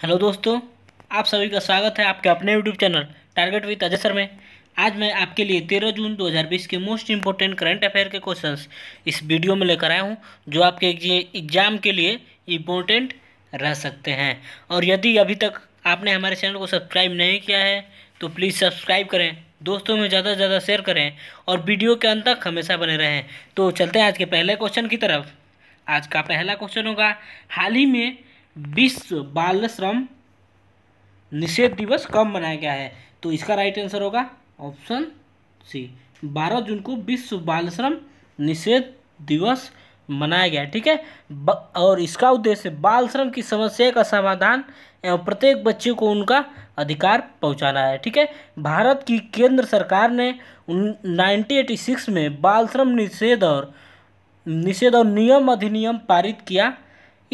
hello दोस्तों आप सभी का स्वागत है आपके अपने YouTube channel target with Ajay sir में आज मैं आपके लिए 13 जून 2020 के मोस्ट इम्पोर्टेंट करंट अफेयर के क्वेश्चंस इस वीडियो में लेकर आया हूं जो आपके एग्जाम के लिए इम्पोर्टेंट रह सकते हैं और यदि अभी तक आपने हमारे चैनल को सब्सक्राइब नहीं किया है तो प्लीज़ सब्सक्राइब करें दोस्तों में ज़्यादा से ज़्यादा शेयर करें और वीडियो के अंत तक हमेशा बने रहें तो चलते हैं आज के पहले क्वेश्चन की तरफ आज का पहला क्वेश्चन होगा हाल ही में विश्व बाल श्रम निषेध दिवस कब मनाया गया है तो इसका राइट आंसर होगा ऑप्शन सी बारह जून को विश्व बाल श्रम निषेध दिवस मनाया गया ठीक है और इसका उद्देश्य बाल श्रम की समस्या का समाधान एवं प्रत्येक बच्चे को उनका अधिकार पहुंचाना है ठीक है भारत की केंद्र सरकार ने 1986 में बाल श्रम निषेध और निषेध और नियम अधिनियम पारित किया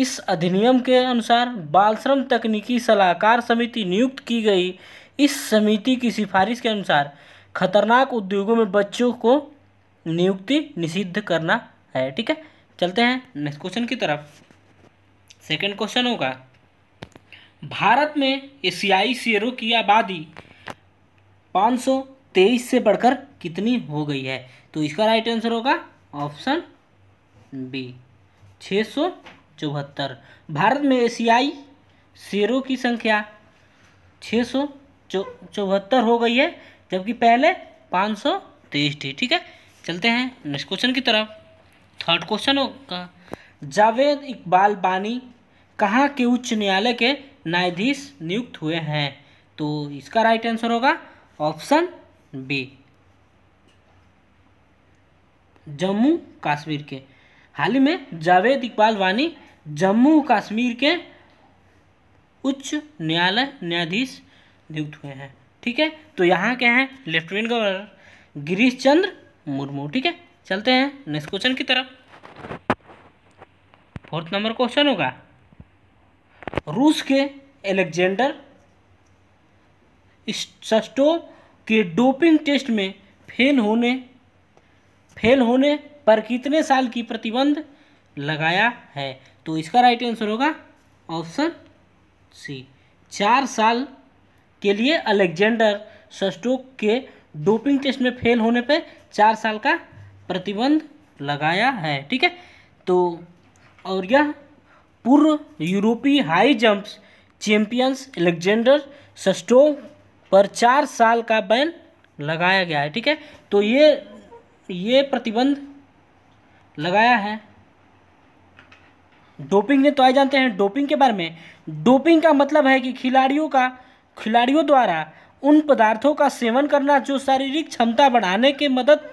इस अधिनियम के अनुसार बाल श्रम तकनीकी सलाहकार समिति नियुक्त की गई इस समिति की सिफारिश के अनुसार खतरनाक उद्योगों में बच्चों को नियुक्ति निषिद्ध करना है ठीक है चलते हैं नेक्स्ट क्वेश्चन की तरफ सेकंड क्वेश्चन होगा भारत में एशियाई शेरों की आबादी 523 से बढ़कर कितनी हो गई है तो इसका राइट आंसर होगा ऑप्शन बी सौ चौहत्तर भारत में एशियाई शेरों की संख्या छः सौ चौहत्तर हो गई है जबकि पहले पाँच सौ तेईस थी ठीक है चलते हैं नेक्स्ट क्वेश्चन की तरफ थर्ड क्वेश्चन होगा जावेद इकबाल बानी कहाँ के उच्च न्यायालय के न्यायाधीश नियुक्त हुए हैं तो इसका राइट आंसर होगा ऑप्शन बी जम्मू कश्मीर के हाल ही में जावेद इकबाल वानी जम्मू कश्मीर के उच्च न्यायालय न्यायाधीश नियुक्त हुए हैं ठीक है तो यहाँ के हैं लेफ्टिनेंट गवर्नर गिरीश चंद्र मुर्मू ठीक है चलते हैं नेक्स्ट क्वेश्चन की तरफ फोर्थ नंबर क्वेश्चन होगा रूस के एलेक्जेंडर सस्टो के डोपिंग टेस्ट में फेल होने फेल होने पर कितने साल की प्रतिबंध लगाया है तो इसका राइट आंसर होगा ऑप्शन सी चार साल के लिए अलेक्जेंडर सस्टोक के डोपिंग टेस्ट में फेल होने पे चार साल का प्रतिबंध लगाया है ठीक है तो और यह पूर्व यूरोपीय हाई जंप्स चैंपियंस एलेक्जेंडर सस्टो पर चार साल का बैन लगाया गया है ठीक है तो ये ये प्रतिबंध लगाया है डोपिंग ने तो आए जानते हैं डोपिंग के बारे में डोपिंग का मतलब है कि खिलाड़ियों का खिलाड़ियों द्वारा उन पदार्थों का सेवन करना जो शारीरिक क्षमता बढ़ाने के मदद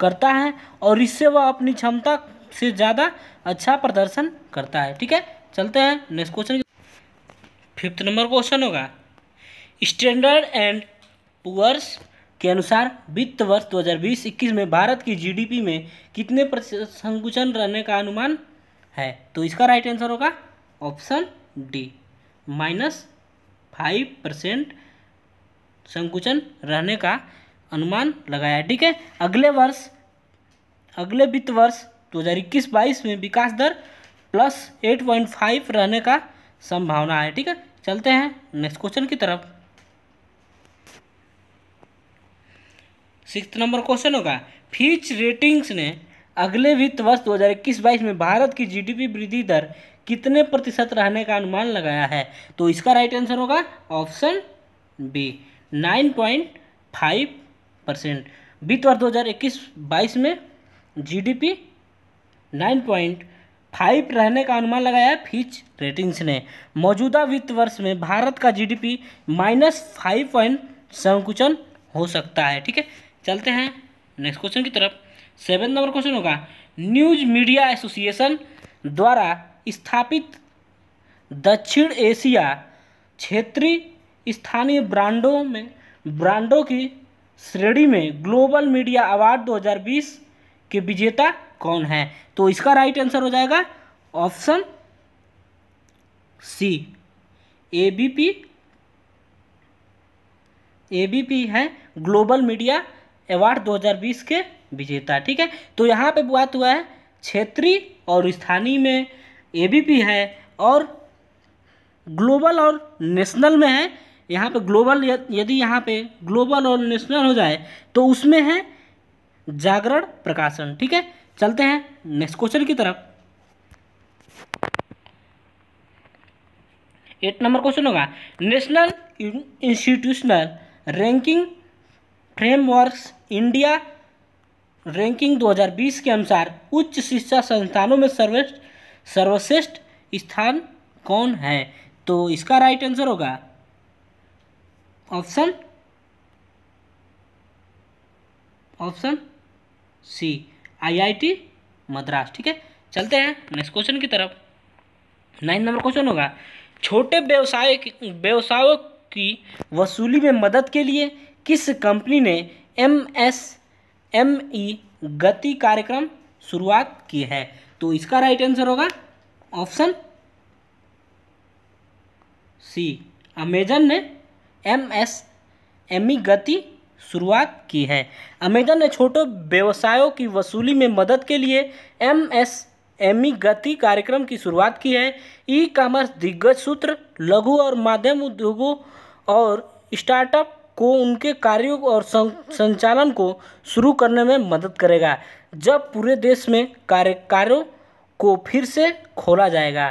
करता है और इससे वह अपनी क्षमता से ज़्यादा अच्छा प्रदर्शन करता है ठीक है चलते हैं next question fifth number question होगा स्टैंडर्ड एंड पुअर्स के अनुसार वित्त वर्ष 2020-21 में भारत की जीडीपी में कितने संकुचन रहने का अनुमान है तो इसका राइट आंसर होगा option D minus five percent संकुचन रहने का अनुमान लगाया ठीक है अगले वर्ष अगले वित्त वर्ष 2021-22 में विकास दर प्लस एट पॉइंट फाइव रहने का संभावना है ठीक है चलते हैं नेक्स्ट क्वेश्चन की तरफ सिक्स नंबर क्वेश्चन होगा फीच रेटिंग्स ने अगले वित्त वर्ष 2021-22 में भारत की जीडीपी वृद्धि दर कितने प्रतिशत रहने का अनुमान लगाया है तो इसका राइट आंसर होगा ऑप्शन बी 9.5 परसेंट वित्त वर्ष 2021-22 में जीडीपी 9.5 रहने का अनुमान लगाया फिच रेटिंग्स ने मौजूदा वित्त वर्ष में भारत का जीडीपी माइनस फाइव पॉइंट संकुचन हो सकता है ठीक है चलते हैं नेक्स्ट क्वेश्चन की तरफ सेवन नंबर क्वेश्चन होगा न्यूज मीडिया एसोसिएशन द्वारा स्थापित दक्षिण एशिया क्षेत्रीय स्थानीय ब्रांडों में ब्रांडों की श्रेणी में ग्लोबल मीडिया अवार्ड 2020 के विजेता कौन है तो इसका राइट आंसर हो जाएगा option C A B P A B P है ग्लोबल मीडिया अवार्ड 2020 के विजेता ठीक है तो यहाँ पे बात हुआ है क्षेत्रीय और स्थानीय में ए बी पी है और ग्लोबल और नेशनल में है यहाँ पे ग्लोबल यदि यहाँ पे ग्लोबल और नेशनल हो जाए तो उसमें है जागरण प्रकाशन ठीक है चलते हैं नेक्स्ट क्वेश्चन की तरफ एट नंबर क्वेश्चन होगा national institutional ranking frameworks India ranking 2020 के अनुसार उच्च शिक्षा संस्थानों में सर्वेष्ठ सर्वश्रेष्ठ स्थान कौन है तो इसका राइट आंसर होगा option option C IIT Madras ठीक है चलते हैं नेक्स्ट क्वेश्चन की तरफ नाइन नंबर क्वेश्चन होगा छोटे व्यवसाय व्यवसायों की वसूली में मदद के लिए किस कंपनी ने M S M E e गति कार्यक्रम शुरुआत की है तो इसका राइट आंसर होगा ऑप्शन सी अमेजन ने एम एस एम ई गति शुरुआत की है अमेजन ने छोटे व्यवसायों की वसूली में मदद के लिए एम एस एम ई गति कार्यक्रम की शुरुआत की है ई कॉमर्स दिग्गज सूत्र लघु और माध्यम उद्योगों और स्टार्टअप को उनके कार्यों और संचालन को शुरू करने में मदद करेगा जब पूरे देश में कार्य कार्यों को फिर से खोला जाएगा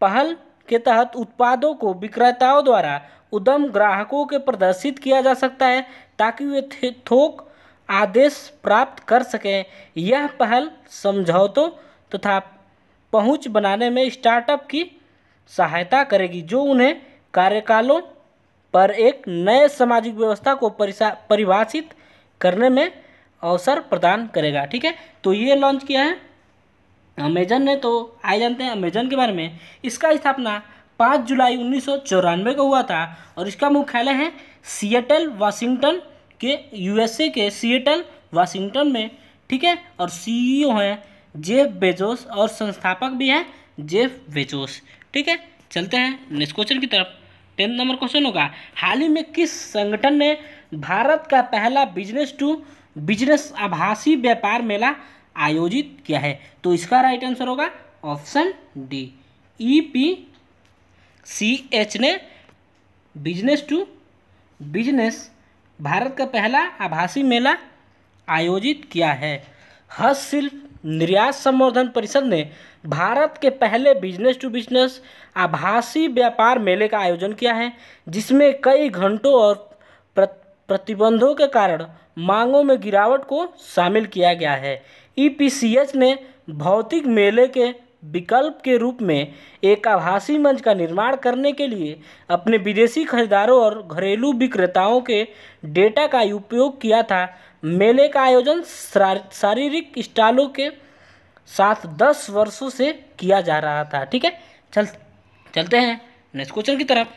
पहल के तहत उत्पादों को विक्रेताओं द्वारा उद्यम ग्राहकों के प्रदर्शित किया जा सकता है ताकि वे थोक आदेश प्राप्त कर सकें यह पहल समझौतों तथा पहुंच बनाने में स्टार्टअप की सहायता करेगी जो उन्हें कार्यकालों पर एक नए सामाजिक व्यवस्था को परिभाषित करने में अवसर प्रदान करेगा ठीक है तो ये लॉन्च किया है अमेजन ने तो आए जानते हैं अमेजन के बारे में इसका स्थापना 5 जुलाई उन्नीस को हुआ था और इसका मुख्यालय है सिएटल वाशिंगटन के यूएसए के सिएटल वाशिंगटन में ठीक है और सीईओ e हैं जेफ बेजोस और संस्थापक भी हैं जेफ बेजोस ठीक है चलते हैं नेक्स्ट क्वेश्चन की तरफ टेंथ नंबर क्वेश्चन होगा हाल ही में किस संगठन ने भारत का पहला बिजनेस टू बिजनेस आभासी व्यापार मेला आयोजित किया है तो इसका राइट आंसर होगा option D E P C H ने बिजनेस टू बिजनेस भारत का पहला आभासी मेला आयोजित किया है हस्तशिल्प निर्यात संवर्धन परिषद ने भारत के पहले बिजनेस टू बिजनेस आभासी व्यापार मेले का आयोजन किया है जिसमें कई घंटों और प्रतिबंधों के कारण मांगों में गिरावट को शामिल किया गया है ईपीसीएच e ने भौतिक मेले के विकल्प के रूप में एक आभासी मंच का निर्माण करने के लिए अपने विदेशी खरीदारों और घरेलू विक्रेताओं के डेटा का उपयोग किया था मेले का आयोजन शारीरिक स्टालों के साथ दस वर्षों से किया जा रहा था ठीक है चल चलते हैं नेक्स्ट क्वेश्चन की तरफ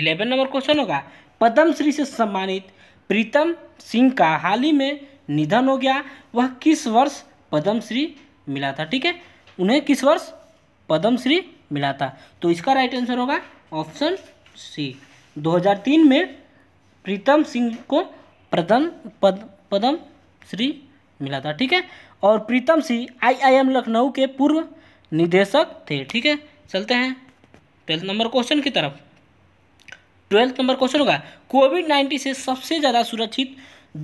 इलेवन नंबर क्वेश्चन होगा पद्मश्री से सम्मानित प्रीतम सिंह का हाल ही में निधन हो गया वह किस वर्ष पद्मश्री मिला था ठीक है उन्हें किस वर्ष पद्मश्री मिला था तो इसका राइट आंसर होगा ऑप्शन सी 2003 में प्रीतम सिंह को प्रथम पद पदम श्री मिला था ठीक है और प्रीतम सिंह आईआईएम लखनऊ के पूर्व निदेशक थे ठीक है चलते हैं ट्वेल्थ नंबर क्वेश्चन की तरफ ट्वेल्थ नंबर क्वेश्चन होगा कोविड नाइन्टीन से सबसे ज़्यादा सुरक्षित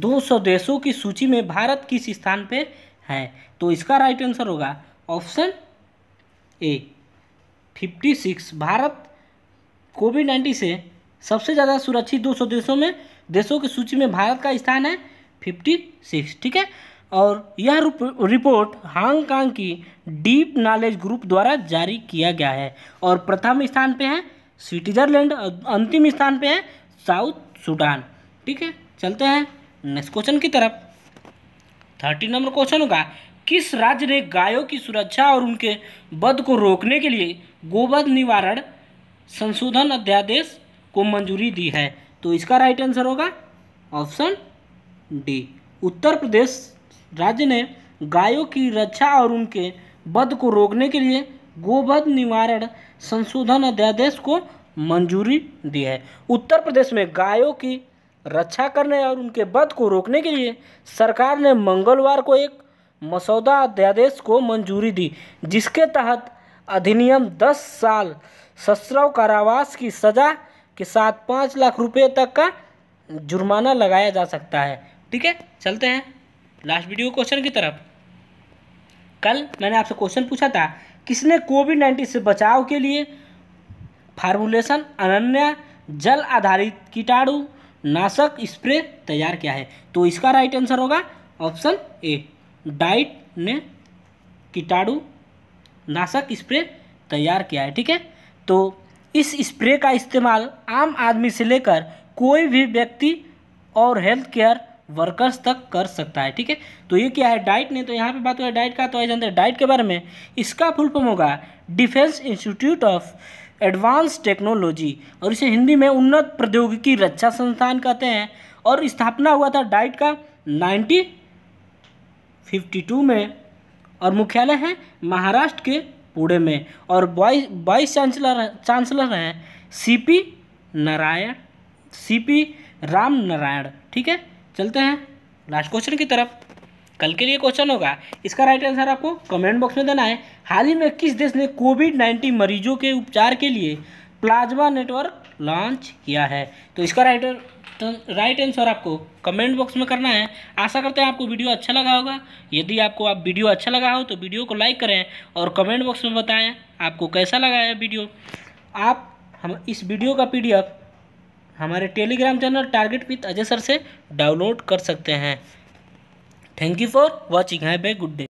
200 देशों की सूची में भारत किस स्थान पे है तो इसका राइट आंसर होगा option A 56 Bharat COVID nineteen से सबसे ज़्यादा सुरक्षित सौ देशों में देशों की सूची में भारत का स्थान है फिफ्टी सिक्स ठीक है और यह रिपोर्ट हांगकांग की डीप नॉलेज ग्रुप द्वारा जारी किया गया है और प्रथम स्थान पे है स्विट्जरलैंड अंतिम स्थान पे है साउथ सूडान ठीक है चलते हैं नेक्स्ट क्वेश्चन की तरफ थर्टी नंबर क्वेश्चन होगा किस राज्य ने गायों की सुरक्षा और उनके बध को रोकने के लिए गोवध निवारण संशोधन अध्यादेश को मंजूरी दी है तो इसका राइट आंसर होगा ऑप्शन डी उत्तर प्रदेश राज्य ने गायों की रक्षा और उनके वध को रोकने के लिए गोवध निवारण संशोधन अध्यादेश को मंजूरी दी है उत्तर प्रदेश में गायों की रक्षा करने और उनके वध को रोकने के लिए सरकार ने मंगलवार को एक मसौदा अध्यादेश को मंजूरी दी जिसके तहत अधिनियम 10 साल सश्रव कारावास की सजा के साथ पाँच लाख रुपये तक का जुर्माना लगाया जा सकता है ठीक है चलते हैं लास्ट वीडियो क्वेश्चन की तरफ कल मैंने आपसे क्वेश्चन पूछा था किसने कोविड नाइन्टीन से बचाव के लिए फार्मूलेशन अनन्य जल आधारित कीटाणु नाशक स्प्रे तैयार किया है तो इसका राइट आंसर होगा ऑप्शन ए डाइट ने कीटाणु नाशक स्प्रे तैयार किया है ठीक है तो इस स्प्रे का इस्तेमाल आम आदमी से लेकर कोई भी व्यक्ति और हेल्थ केयर वर्कर्स तक कर सकता है ठीक है तो ये क्या है डाइट ने तो यहाँ पे बात हुआ डाइट का तो आई जानते हैं डाइट के बारे में इसका फुल फॉर्म होगा defence institute of advance technology और इसे हिंदी में उन्नत प्रौद्योगिकी रक्षा संस्थान कहते हैं और स्थापना हुआ था डाइट का नाइनटीन फिफ्टी टू में और मुख्यालय है महाराष्ट्र के पुणे में और वाइस वाइस चांसलर चांसलर हैं सीपी नारायण सीपी राम नारायण ठीक है चलते हैं लास्ट क्वेश्चन की तरफ कल के लिए क्वेश्चन होगा इसका राइट आंसर आपको कमेंट बॉक्स में देना है हाल ही में किस देश ने कोविड नाइन्टीन मरीजों के उपचार के लिए प्लाज्मा नेटवर्क लॉन्च किया है तो इसका राइट तो राइट आंसर आपको कमेंट बॉक्स में करना है आशा करते हैं आपको वीडियो अच्छा लगा होगा यदि आपको आप वीडियो अच्छा लगा हो तो वीडियो को लाइक करें और कमेंट बॉक्स में बताएं आपको कैसा लगा है वीडियो आप हम इस वीडियो का पीडीएफ हमारे Telegram channel target with Ajay sir से डाउनलोड कर सकते हैं thank you for watching have a good day